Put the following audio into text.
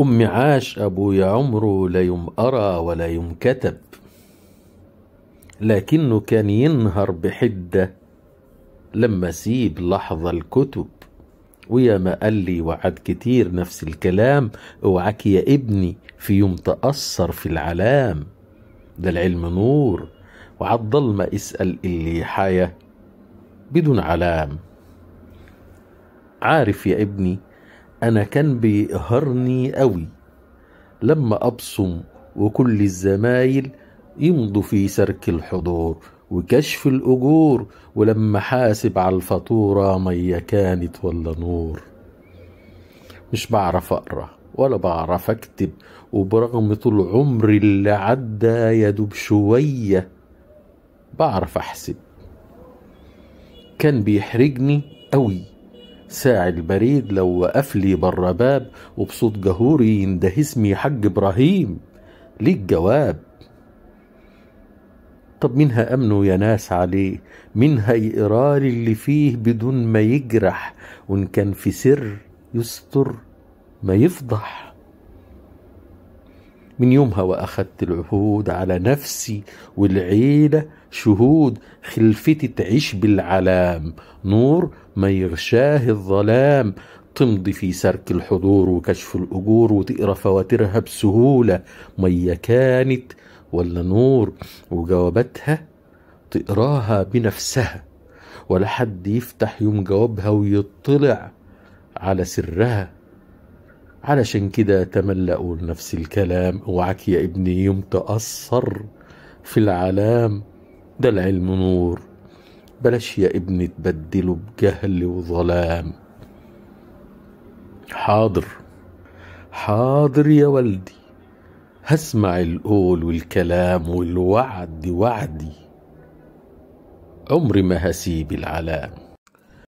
أم عاش أبويا عمره لا أرى ولا كتب لكنه كان ينهر بحدة لما سيب لحظة الكتب ويا ما قال لي وعد كتير نفس الكلام اوعك يا ابني في يوم تأثر في العلام ده العلم نور ما اسأل اللي حيا بدون علام عارف يا ابني أنا كان بيقهرني أوي لما أبصم وكل الزمايل يمضوا في سرك الحضور وكشف الأجور ولما حاسب على الفاتورة مية كانت ولا نور مش بعرف أقرأ ولا بعرف أكتب وبرغم طول عمري اللي عدى يدوب شوية بعرف أحسب كان بيحرجني أوي ساعي البريد لو وقف لي بره باب وبصوت جهوري ينده اسمي حج إبراهيم ليه الجواب طب مين هأمنه يا ناس عليه مين هيقرالي اللي فيه بدون ما يجرح وإن كان في سر يستر ما يفضح من يومها وأخذت العهود على نفسي والعيلة شهود خلفتي تعيش بالعلام نور ما يغشاه الظلام تمضي في سرك الحضور وكشف الأجور وتقرا فواترها بسهولة مية كانت ولا نور وجواباتها تقراها بنفسها ولا حد يفتح يوم جوابها ويطلع على سرها علشان كده تملأ نفس الكلام اوعك يا ابني يوم تأثر في العلام ده العلم نور بلاش يا ابني تبدله بجهل وظلام حاضر حاضر يا والدي هسمع القول والكلام والوعد وعدي عمري ما هسيب العلام